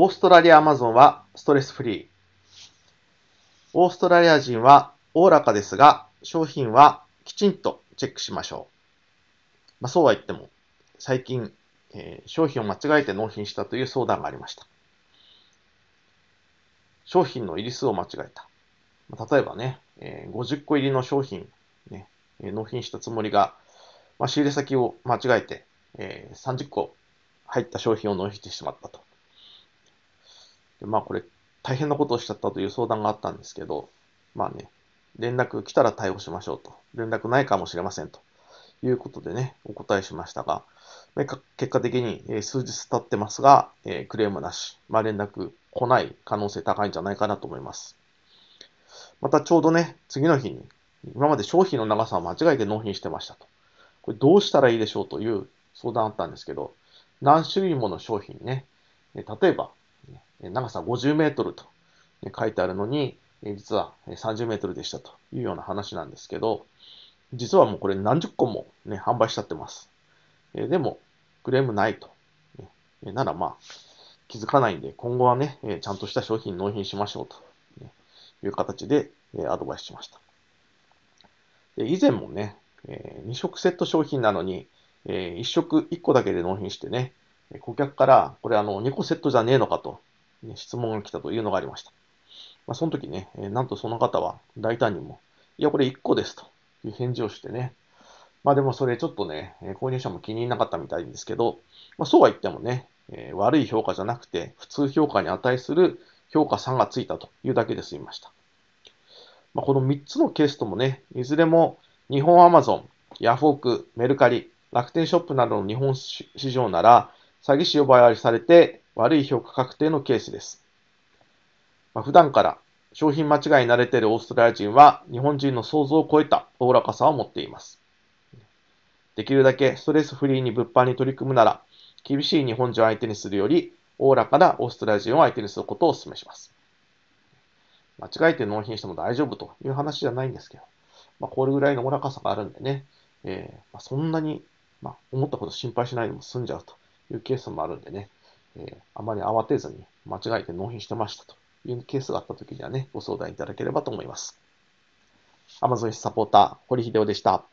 オーストラリアアマゾンはストレスフリー。オーストラリア人はおおらかですが、商品はきちんとチェックしましょう。まあ、そうは言っても、最近、えー、商品を間違えて納品したという相談がありました。商品の入り数を間違えた。まあ、例えばね、えー、50個入りの商品、ね、えー、納品したつもりが、まあ、仕入れ先を間違えて、えー、30個入った商品を納品してしまったと。で、まあこれ、大変なことをしちゃったという相談があったんですけど、まあね、連絡来たら対応しましょうと。連絡ないかもしれませんということでね、お答えしましたが、結果的に数日経ってますが、クレームなし、まあ、連絡来ない可能性高いんじゃないかなと思います。またちょうどね、次の日に、今まで商品の長さを間違えて納品してましたと。これどうしたらいいでしょうという相談あったんですけど、何種類もの商品ね、例えば長さ50メートルと書いてあるのに、実は30メートルでしたというような話なんですけど、実はもうこれ何十個もね、販売しちゃってます。えでも、クレームないと。えならまあ、気づかないんで、今後はね、えちゃんとした商品納品しましょうという形で、えアドバイスしました。以前もね、え2色セット商品なのに、え1色1個だけで納品してね、顧客から、これあの、2個セットじゃねえのかと、ね、質問が来たというのがありました。まあ、その時ね、えなんとその方は大胆にも、いや、これ1個ですという返事をしてね、まあでもそれちょっとね、購入者も気に入らなかったみたいですけど、まあそうは言ってもね、え悪い評価じゃなくて、普通評価に値する評価3がついたというだけで済みました。まあ、この3つのケースともね、いずれも日本アマゾン、ヤフオク、メルカリ、楽天ショップなどの日本市場なら、詐欺師呼ばわりされて悪い評価確定のケースです。まあ、普段から商品間違いに慣れているオーストラリア人は日本人の想像を超えたおおらかさを持っています。できるだけストレスフリーに物販に取り組むなら、厳しい日本人を相手にするより、おおらかなオーストラリア人を相手にすることをお勧めします。間違えて納品しても大丈夫という話じゃないんですけど、まあ、これぐらいのおおらかさがあるんでね、えーまあ、そんなに、まあ、思ったこと心配しないでも済んじゃうというケースもあるんでね、えー、あまり慌てずに間違えて納品してましたというケースがあった時にはね、ご相談いただければと思います。Amazon サポーター、堀秀夫でした。